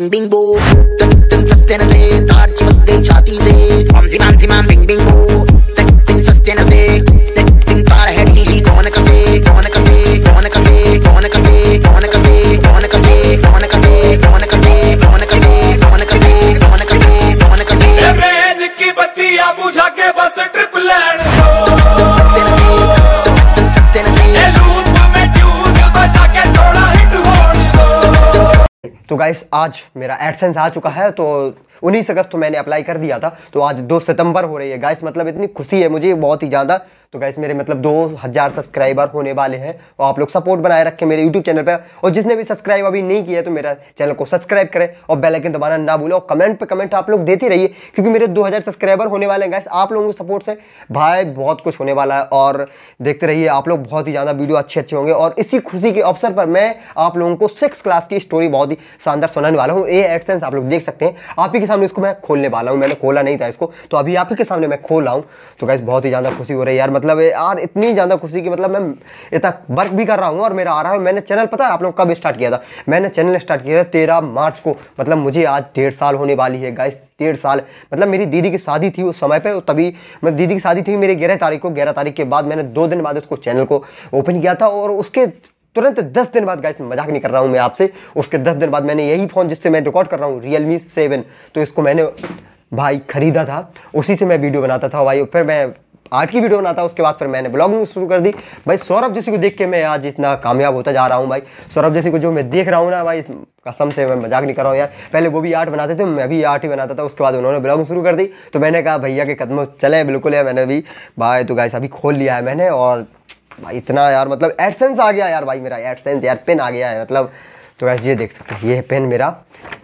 Bing Bing बो चम चम चम तेरे से तार चिपक गई छाती से माम सी माम सी माम तो गाइस आज मेरा एडसेंस आ चुका है तो उन्नीस अगस्त तो मैंने अप्लाई कर दिया था तो आज दो सितंबर हो रही है गाइस मतलब इतनी खुशी है मुझे बहुत ही ज़्यादा तो गैस मेरे मतलब दो हज़ार सब्सक्राइबर होने वाले हैं और आप लोग सपोर्ट बनाए रखें मेरे यूट्यूब चैनल पर और जिसने भी सब्सक्राइब अभी नहीं किया तो मेरा चैनल को सब्सक्राइब करें और बेलाइकन दबाना ना भूलें और कमेंट पर कमेंट आप लोग देते रहिए क्योंकि मेरे दो सब्सक्राइबर होने वाले हैं गैस आप लोगों के सपोर्ट से भाई बहुत कुछ होने वाला है और देखते रहिए आप लोग बहुत ही ज़्यादा वीडियो अच्छे अच्छे होंगे और इसी खुशी के अवसर पर मैं आप लोगों को सिक्स क्लास की स्टोरी बहुत ही शानदार सुनाने वाला हूँ ए एडसेंस आप लोग देख सकते हैं आप ही के सामने इसको मैं खोलने वाला हूँ मैंने खोला नहीं था इसको तो अभी आप ही के सामने मैं खोल रहा हूँ तो गैस बहुत ही ज़्यादा खुशी हो रही है यार मतलब यार इतनी ज़्यादा खुशी की मतलब मैं इतना वर्क भी कर रहा हूँ और मेरा आ रहा है मैंने चैनल पता है आप लोग कब स्टार्ट किया था मैंने चैनल स्टार्ट किया था तेरह मार्च को मतलब मुझे आज डेढ़ साल होने वाली है गाइस डेढ़ साल मतलब मेरी दीदी की शादी थी उस समय पर तो तभी मैं दीदी की शादी थी मेरी ग्यारह तारीख को ग्यारह तारीख के बाद मैंने दो दिन बाद उसको चैनल को ओपन किया था और उसके तुरंत दस दिन बाद गाइस मजाक नहीं कर रहा हूँ मैं आपसे उसके दस दिन बाद मैंने यही फ़ोन जिससे मैं रिकॉर्ड कर रहा हूँ रियल सेवन तो इसको मैंने भाई ख़रीदा था उसी से मैं वीडियो बनाता था भाई फिर मैं आर्ट की वीडियो बनाता उसके बाद फिर मैंने ब्लॉगिंग शुरू कर दी भाई सौरभ जैसे को देख के मैं आज इतना कामयाब होता जा रहा हूँ भाई सौरभ जैसे को जो मैं देख रहा हूँ ना भाई कसम से मैं मजाक नहीं कर रहा हूँ यार पहले वो भी आर्ट बनाते थे मैं भी आर्ट ही बनाता था उसके बाद उन्होंने ब्लॉगिंग शुरू कर दी तो मैंने कहा भैया के कदम चले बिल्कुल है मैंने भी भाई तो गाय अभी खोल लिया है मैंने और भाई इतना यार मतलब एडसेंस आ गया यार भाई मेरा एडसेंस यार पिन आ गया है मतलब तो गाइस ये देख सकते हैं ये है पेन मेरा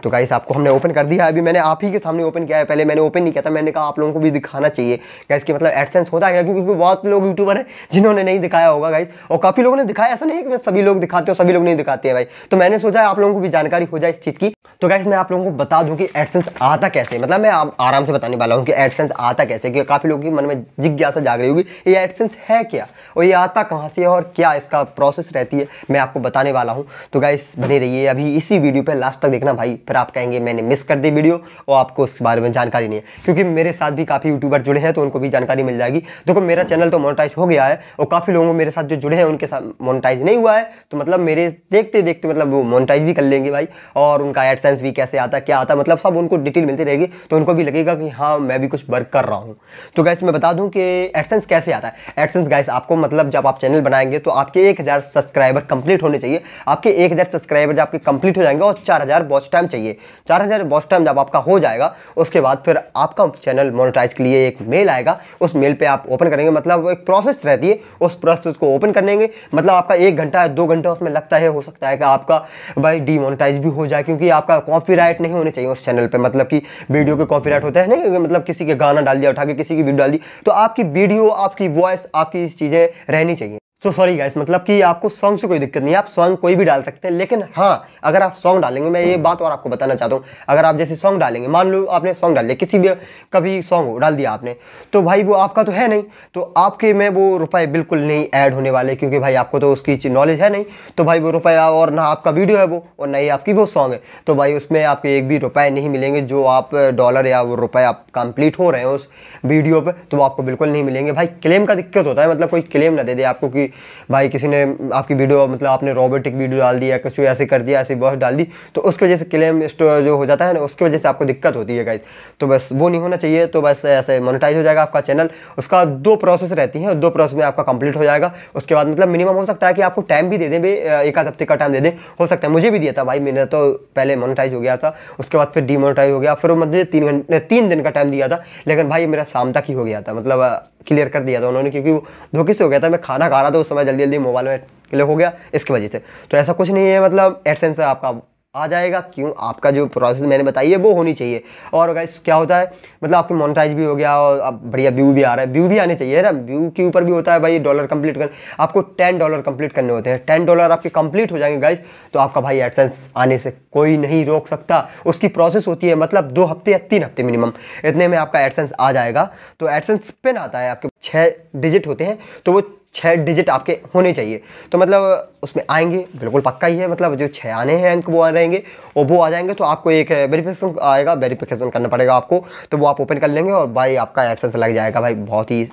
तो गाइस आपको हमने ओपन कर दिया अभी मैंने आप ही के सामने ओपन किया है पहले मैंने ओपन नहीं किया था मैंने कहा आप लोगों को भी दिखाना चाहिए गाइस कि मतलब एडसेंस होता है क्योंकि बहुत लोग यूट्यूबर हैं जिन्होंने नहीं दिखाया होगा गाइस और काफ़ी लोगों ने दिखाया ऐसा नहीं है कि सभी लोग दिखाते हो सभी लोग नहीं दिखाते हैं भाई तो मैंने सोचा आप लोगों को भी जानकारी हो जाए इस चीज़ की तो गाइस मैं आप लोगों को बता दूँ कि एडसेंस आता कैसे मतलब मैं आराम से बताने वाला हूँ कि एडसेंस आता कैसे क्योंकि काफ़ी लोगों के मन में जिज्ञासा जाग रही होगी ये एडसेंस है क्या और ये आता कहाँ से और क्या इसका प्रोसेस रहती है मैं आपको बताने वाला हूँ तो गाइस बने रहिए अभी इसी वीडियो पर लास्ट तक देखना भाई फिर आप कहेंगे मैंने मिस कर दी वीडियो और आपको उस बारे में जानकारी नहीं है क्योंकि मेरे साथ भी काफ़ी यूट्यूबर जुड़े हैं तो उनको भी जानकारी मिल जाएगी देखो मेरा चैनल तो मोनोटाइज हो गया है और काफ़ी लोगों मेरे साथ जो जुड़े हैं उनके साथ मोनोटाइज नहीं हुआ है तो मतलब मेरे देखते देखते मतलब वो मोनोटाइज भी कर लेंगे भाई और उनका एडसेंस भी कैसे आता क्या आता मतलब सब उनको डिटेल मिलती रहेगी तो उनको भी लगेगा कि हाँ मैं भी कुछ वर्क कर रहा हूँ तो गैस मैं बता दूँ कि एडसेंस कैसे आता है एडसेंस गैस आपको मतलब जब आप चैनल बनाएंगे तो आपके एक सब्सक्राइबर कंप्लीट होने चाहिए आपके एक सब्सक्राइबर बजे आपके कंप्लीट हो जाएंगे और 4000 हज़ार बॉस टाइम चाहिए 4000 हज़ार बॉस टाइम जब आपका हो जाएगा उसके बाद फिर आपका चैनल मोनिटाइज के लिए एक मेल आएगा उस मेल पे आप ओपन करेंगे मतलब एक प्रोसेस रहती है उस प्रोसेस को ओपन करेंगे मतलब आपका एक घंटा है दो घंटा उसमें लगता है हो सकता है कि आपका भाई डीमोनिटाइज भी हो जाए क्योंकि आपका कॉपीराइट नहीं होने चाहिए उस चैनल पर मतलब कि वीडियो के कॉपीराइट होते हैं नहीं मतलब किसी के गाना डाल दिया उठा के किसी की वीडियो डाल दी तो आपकी वीडियो आपकी वॉइस आपकी चीज़ें रहनी चाहिए सो सॉरी गाइस मतलब कि आपको सॉन्ग से कोई दिक्कत नहीं है आप सॉन्ग कोई भी डाल सकते हैं लेकिन हाँ अगर आप सॉन्ग डालेंगे मैं ये बात और आपको बताना चाहता हूँ अगर आप जैसे सॉन्ग डालेंगे मान लो आपने सॉन्ग डाल दिया किसी भी कभी सॉन्ग डाल दिया आपने तो भाई वो आपका तो है नहीं तो आपके में वो रुपए बिल्कुल नहीं ऐड होने वाले क्योंकि भाई आपको तो उसकी नॉलेज है नहीं तो भाई वो रुपये और ना आपका वीडियो है वो और ना ही आपकी वो सॉन्ग है तो भाई उसमें आपके एक भी रुपए नहीं मिलेंगे जो आप डॉलर या वो रुपये आप कंप्लीट हो रहे हैं उस वीडियो पर तो वो आपको बिल्कुल नहीं मिलेंगे भाई क्लेम का दिक्कत होता है मतलब कोई क्लेम ना दे दे आपको कि भाई किसी ने आपकी वीडियो मतलब आपने रोबोटिक वीडियो डाल दिया कुछ ऐसे कर दिया ऐसी वॉच डाल दी तो उसकी वजह से क्लेम जो हो जाता है ना उसकी वजह से आपको दिक्कत होती है गाइज तो बस वो नहीं होना चाहिए तो बस ऐसे मोनिटाइज हो जाएगा आपका चैनल उसका दो प्रोसेस रहती है दो प्रोसेस में आपका कंप्लीट हो जाएगा उसके बाद मतलब मिनिमम हो सकता है कि आपको टाइम भी दे दें भाई एक आध हफ्ते का टाइम दे दें हो सकता है मुझे भी दिया था भाई मैंने तो पहले मोनिटाइज हो गया था उसके बाद फिर डीमोनिटाइज हो गया फिर मुझे मतलब तीन घंटे तीन दिन का टाइम दिया था लेकिन भाई मेरा शाम तक ही हो गया था मतलब क्लियर कर दिया था उन्होंने क्योंकि वो धोखे से हो गया था मैं खाना खा रहा था उस समय जल्दी जल्दी मोबाइल में क्लिक हो गया इसकी वजह से तो ऐसा कुछ नहीं है मतलब एडसेंस आपका आ जाएगा क्यों आपका जो प्रोसेस मैंने बताई है वो होनी चाहिए और गाइस क्या होता है मतलब आपकी मोनिटाइज भी हो गया और अब बढ़िया व्यू भी आ रहा है व्यू भी आने चाहिए ना व्यू के ऊपर भी होता है भाई डॉलर कंप्लीट कर आपको टेन डॉलर कंप्लीट करने होते हैं टेन डॉलर आपके कंप्लीट हो जाएंगे गाइस तो आपका भाई एडसेंस आने से कोई नहीं रोक सकता उसकी प्रोसेस होती है मतलब दो हफ्ते या तीन हफ्ते मिनिमम इतने में आपका एडसेंस आ जाएगा तो एडसेंस पिन आता है आपके छः डिजिट होते हैं तो वो छः डिजिट आपके होने चाहिए तो मतलब उसमें आएंगे बिल्कुल पक्का ही है मतलब जो छः आने हैं अंक वो आ रहेंगे वो वो आ जाएंगे तो आपको एक वेरीफिकेशन आएगा वेरीफिकेशन करना पड़ेगा आपको तो वो आप ओपन कर लेंगे और भाई आपका एडसेंस लग जाएगा भाई बहुत ही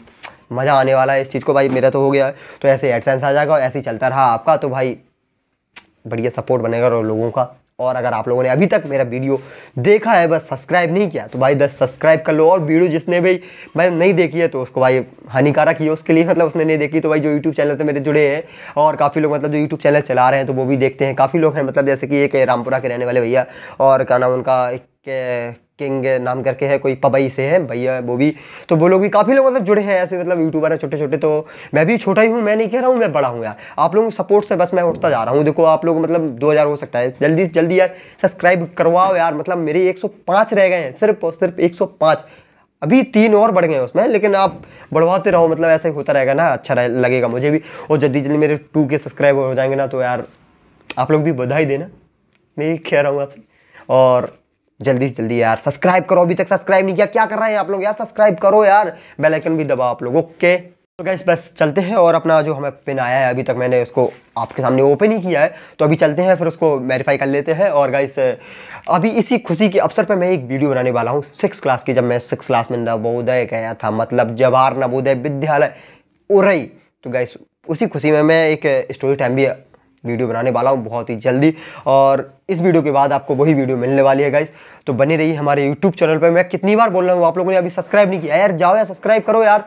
मज़ा आने वाला है इस चीज़ को भाई मेरा तो हो गया है तो ऐसे एडसेंस आ जाएगा और ऐसे ही चलता रहा आपका तो भाई बढ़िया सपोर्ट बनेगा और लोगों का और अगर आप लोगों ने अभी तक मेरा वीडियो देखा है बस सब्सक्राइब नहीं किया तो भाई दस सब्सक्राइब कर लो और वीडियो जिसने भी भाई नहीं देखी है तो उसको भाई हानिकारक ही है उसके लिए मतलब उसने नहीं देखी तो भाई जो यूट्यूब चैनल से मेरे जुड़े हैं और काफ़ी लोग मतलब जो यूट्यूब चैनल चला रहे हैं तो वो भी देखते हैं काफ़ी लोग हैं मतलब जैसे कि एक रामपुरा के रहने वाले भैया और क्या नाम उनका एक किंग नाम करके है कोई पबई से है भैया वो भी तो वो लोग भी काफ़ी लोग मतलब जुड़े हैं ऐसे मतलब यूट्यूबर हैं छोटे छोटे तो मैं भी छोटा ही हूँ मैं नहीं कह रहा हूँ मैं बड़ा हूँ यार आप लोगों की सपोर्ट से बस मैं उठता जा रहा हूँ देखो आप लोग मतलब 2000 हो सकता है जल्दी से जल्दी यार सब्सक्राइब करवाओ यार मतलब मेरे एक रह गए हैं सिर्फ और सिर्फ एक अभी तीन और बढ़ गए हैं उसमें लेकिन आप बढ़वाते रहो मतलब ऐसा ही होता रहेगा ना अच्छा रहे, लगेगा मुझे भी और जल्दी जल्दी मेरे टू के सब्सक्राइब हो जाएंगे ना तो यार आप लोग भी बधाई देना मैं ये कह रहा हूँ आपसे और जल्दी से जल्दी यार सब्सक्राइब करो अभी तक सब्सक्राइब नहीं किया क्या कर रहे हैं आप लोग यार सब्सक्राइब करो यार बेलाइकन भी दबाओ आप लोग ओके तो गैस बस चलते हैं और अपना जो हमें पिन आया है अभी तक मैंने उसको आपके सामने ओपन ही किया है तो अभी चलते हैं फिर उसको वेरीफाई कर लेते हैं और गाइस अभी इसी खुशी के अवसर पर मैं एक वीडियो बनाने वाला हूँ सिक्स क्लास की जब मैं सिक्स क्लास में नवोदय गया था मतलब जवाहर नवोदय विद्यालय उरई तो गाइस उसी खुशी में मैं एक स्टोरी टाइम भी वीडियो बनाने वाला हूँ बहुत ही जल्दी और इस वीडियो के बाद आपको वही वीडियो मिलने वाली है गाइज तो बने रही हमारे यूट्यूब चैनल पर मैं कितनी बार बोल रहा हूँ आप लोगों ने अभी सब्सक्राइब नहीं किया यार जाओ यार सब्सक्राइब करो यार